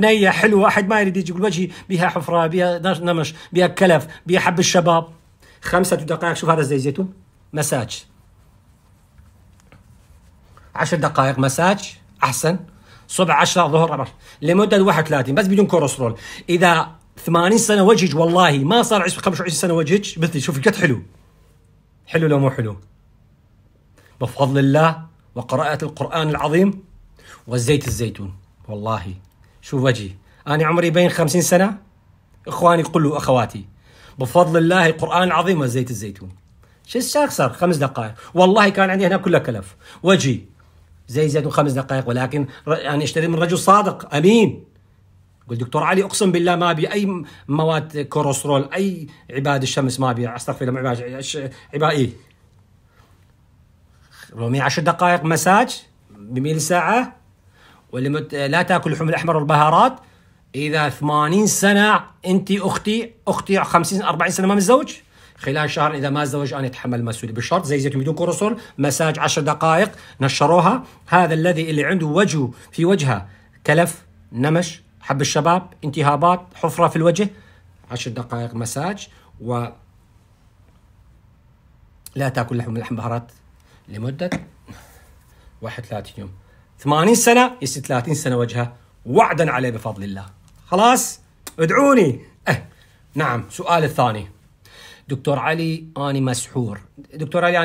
بنية حلوة أحد ما يريد يجي يقول وجهي بها حفرة بها نمش بها كلف بها حب الشباب خمسة دقائق شوف هذا زي زيتون مساج عشر دقائق مساج أحسن صبح 10 ظهر عمر لمدة 31 بس بدون كوليسترول إذا 80 سنة وجهك والله ما صار 25 سنة وجهك مثلي شوف قد حلو حلو لو مو حلو بفضل الله وقراءة القرآن العظيم والزيت الزيتون والله شوف وجهي أنا عمري بين خمسين سنة إخواني قلوا أخواتي بفضل الله القرآن العظيم وزيت الزيتون شو صار خمس دقائق والله كان عندي هنا كله كلف وجهي زي زيتون خمس دقائق ولكن أنا يعني أشتري من رجل صادق أمين قلت دكتور علي اقسم بالله ما ابي اي مواد كوليسترول اي عباد الشمس ما ابي استغفر الله عباد عبائي إيه؟ رومي عشر دقائق مساج بميل ساعه واللي لا تاكل اللحوم الاحمر والبهارات اذا 80 سنه انت اختي اختي 50 40 سنه ما متزوج خلال شهر اذا ما تزوج انا اتحمل المسؤوليه بالشرط زي زيتون بدون كورسول مساج 10 دقائق نشروها هذا الذي اللي عنده وجه في وجهه كلف نمش حب الشباب انتهابات حفره في الوجه 10 دقائق مساج و لا تاكل لحم الاحمر بهارات لمده 31 يوم 80 سنه يصير 30 سنه وجهه وعدا عليه بفضل الله خلاص ادعوني أه. نعم سؤال الثاني دكتور علي اني مسحور دكتور علي أنا